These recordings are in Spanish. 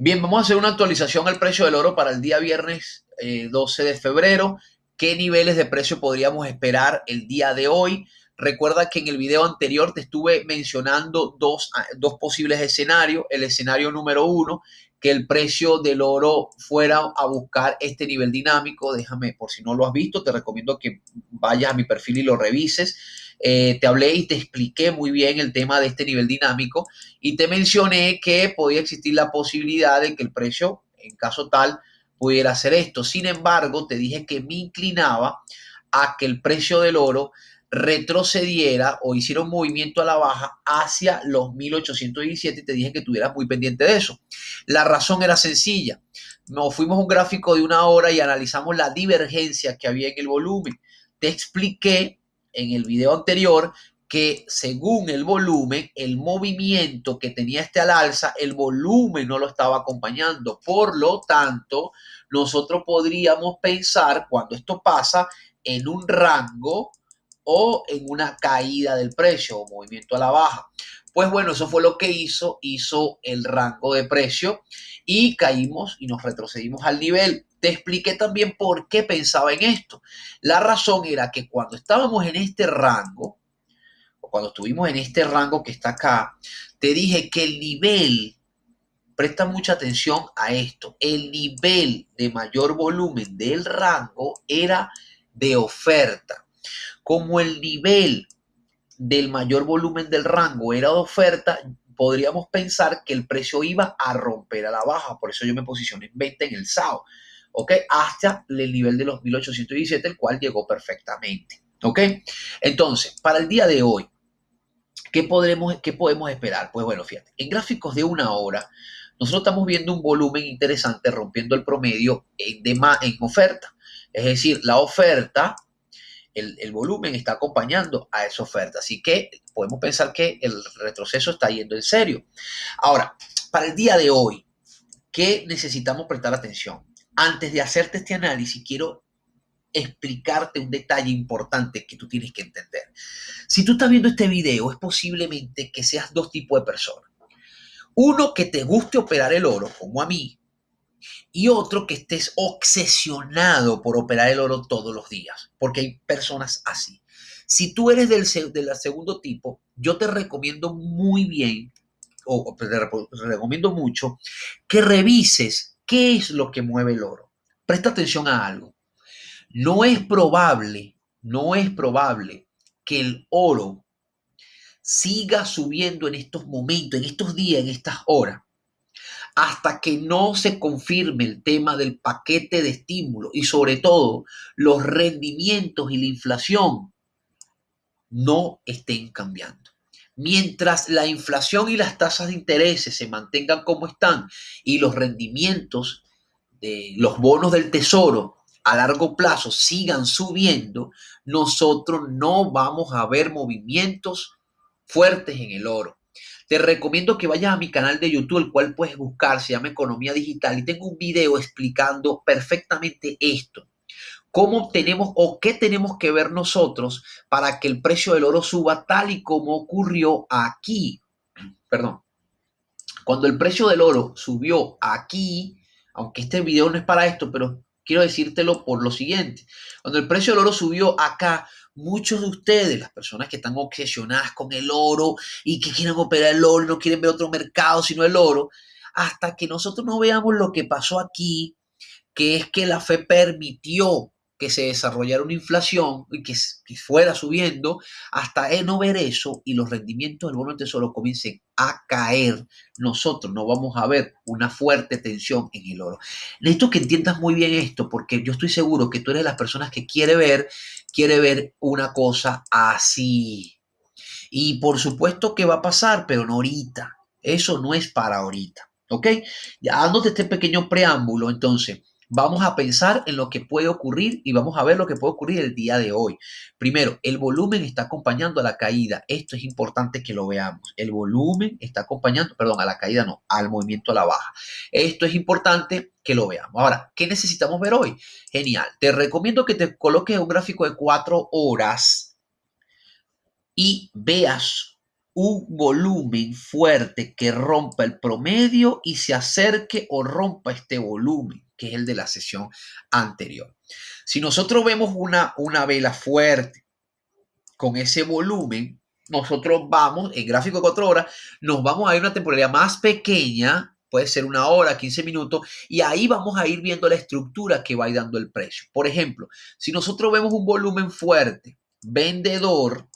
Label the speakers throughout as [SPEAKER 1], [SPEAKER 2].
[SPEAKER 1] Bien, vamos a hacer una actualización al precio del oro para el día viernes 12 eh, de febrero. ¿Qué niveles de precio podríamos esperar el día de hoy? Recuerda que en el video anterior te estuve mencionando dos, ah, dos posibles escenarios. El escenario número uno, que el precio del oro fuera a buscar este nivel dinámico. Déjame, por si no lo has visto, te recomiendo que vayas a mi perfil y lo revises eh, te hablé y te expliqué muy bien el tema de este nivel dinámico y te mencioné que podía existir la posibilidad de que el precio, en caso tal, pudiera hacer esto. Sin embargo, te dije que me inclinaba a que el precio del oro retrocediera o hiciera un movimiento a la baja hacia los 1817 y te dije que estuvieras muy pendiente de eso. La razón era sencilla. Nos fuimos a un gráfico de una hora y analizamos la divergencia que había en el volumen. Te expliqué en el video anterior que según el volumen, el movimiento que tenía este al alza, el volumen no lo estaba acompañando. Por lo tanto, nosotros podríamos pensar cuando esto pasa en un rango o en una caída del precio o movimiento a la baja. Pues bueno, eso fue lo que hizo, hizo el rango de precio y caímos y nos retrocedimos al nivel te expliqué también por qué pensaba en esto. La razón era que cuando estábamos en este rango, o cuando estuvimos en este rango que está acá, te dije que el nivel, presta mucha atención a esto, el nivel de mayor volumen del rango era de oferta. Como el nivel del mayor volumen del rango era de oferta, podríamos pensar que el precio iba a romper a la baja. Por eso yo me posicioné en 20 en el SAO. ¿Ok? Hasta el nivel de los 1817, el cual llegó perfectamente. ¿Ok? Entonces, para el día de hoy, ¿qué, podremos, ¿qué podemos esperar? Pues bueno, fíjate, en gráficos de una hora, nosotros estamos viendo un volumen interesante rompiendo el promedio en, en oferta. Es decir, la oferta el, volumen está acompañando a esa oferta. Así que podemos pensar que el retroceso está yendo en serio. Ahora, para el día de hoy, ¿qué necesitamos prestar atención? Antes de hacerte este análisis, quiero explicarte un detalle importante que tú tienes que entender. Si tú estás viendo este video, es posiblemente que seas dos tipos de personas. Uno que te guste operar el oro, como a mí, y otro que estés obsesionado por operar el oro todos los días, porque hay personas así. Si tú eres del, segundo tipo, yo te recomiendo muy bien, o pues, te recomiendo mucho, que revises qué es lo que mueve el oro. Presta atención a algo. No es probable, no es probable que el oro siga subiendo en estos momentos, en estos días, en estas horas hasta que no se confirme el tema del paquete de estímulo y sobre todo los rendimientos y la inflación no estén cambiando. Mientras la inflación y las tasas de interés se mantengan como están y los rendimientos de los bonos del tesoro a largo plazo sigan subiendo, nosotros no vamos a ver movimientos fuertes en el oro. Te recomiendo que vayas a mi canal de YouTube, el cual puedes buscar, se llama Economía Digital, y tengo un video explicando perfectamente esto. ¿Cómo tenemos o qué tenemos que ver nosotros para que el precio del oro suba tal y como ocurrió aquí? Perdón. Cuando el precio del oro subió aquí, aunque este video no es para esto, pero quiero decírtelo por lo siguiente. Cuando el precio del oro subió acá, Muchos de ustedes, las personas que están obsesionadas con el oro y que quieren operar el oro, no quieren ver otro mercado sino el oro, hasta que nosotros no veamos lo que pasó aquí, que es que la fe permitió que se desarrollara una inflación y que, fuera subiendo, hasta e no ver eso y los rendimientos del bono del tesoro comiencen a caer, nosotros no vamos a ver una fuerte tensión en el oro. Necesito que entiendas muy bien esto, porque yo estoy seguro que tú eres de las personas que quiere ver, quiere ver una cosa así. Y por supuesto que va a pasar, pero no ahorita. Eso no es para ahorita. ¿Ok? Ya dándote este pequeño preámbulo, entonces, Vamos a pensar en lo que puede ocurrir y vamos a ver lo que puede ocurrir el día de hoy. Primero, el volumen está acompañando a la caída. Esto es importante que lo veamos. El volumen está acompañando, perdón, a la caída no, al movimiento a la baja. Esto es importante que lo veamos. Ahora, ¿qué necesitamos ver hoy? Genial. Te recomiendo que te coloques un gráfico de cuatro horas y veas un volumen fuerte que rompa el promedio y se acerque o rompa este volumen que es el de la sesión anterior. Si nosotros vemos una, una vela fuerte con ese volumen, nosotros vamos, en gráfico de 4 horas, nos vamos a ir a una temporalidad más pequeña, puede ser una hora, 15 minutos, y ahí vamos a ir viendo la estructura que va dando el precio. Por ejemplo, si nosotros vemos un volumen fuerte, vendedor,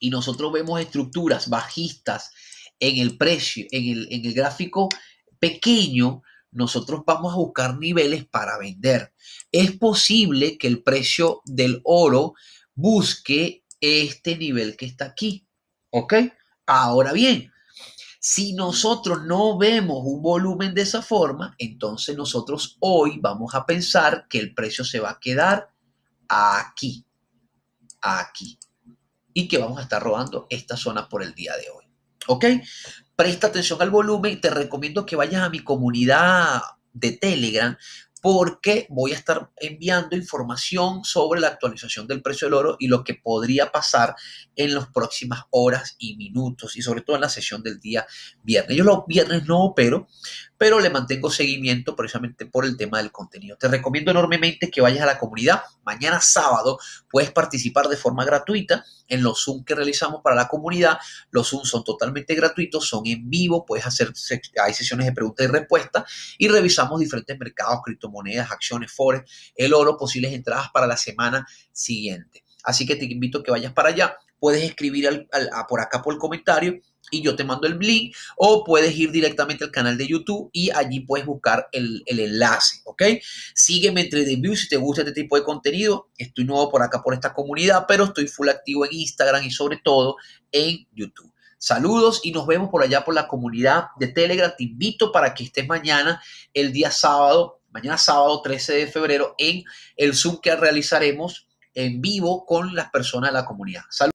[SPEAKER 1] y nosotros vemos estructuras bajistas en el precio, en el, en el gráfico pequeño, nosotros vamos a buscar niveles para vender. Es posible que el precio del oro busque este nivel que está aquí. ¿Ok? Ahora bien, si nosotros no vemos un volumen de esa forma, entonces nosotros hoy vamos a pensar que el precio se va a quedar aquí, aquí, y que vamos a estar robando esta zona por el día de hoy. ¿Ok? presta atención al volumen. y Te recomiendo que vayas a mi comunidad de Telegram porque voy a estar enviando información sobre la actualización del precio del oro y lo que podría pasar en las próximas horas y minutos y sobre todo en la sesión del día viernes. Yo los viernes no opero, pero le mantengo seguimiento precisamente por el tema del contenido. Te recomiendo enormemente que vayas a la comunidad. Mañana sábado puedes participar de forma gratuita en los Zoom que realizamos para la comunidad. Los Zoom son totalmente gratuitos, son en vivo, puedes hacer, hay sesiones de preguntas y respuestas y revisamos diferentes mercados, criptomonedas, acciones, forex, el oro, posibles entradas para la semana siguiente. Así que te invito a que vayas para allá. Puedes escribir por acá por el comentario y yo te mando el link o puedes ir directamente al canal de YouTube y allí puedes buscar el, enlace, ¿ok? Sígueme entre View si te gusta este tipo de contenido. Estoy nuevo por acá, por esta comunidad, pero estoy full activo en Instagram y sobre todo en YouTube. Saludos y nos vemos por allá por la comunidad de Telegram. Te invito para que estés mañana, el día sábado, mañana sábado 13 de febrero, en el Zoom que realizaremos en vivo con las personas de la comunidad. Saludos.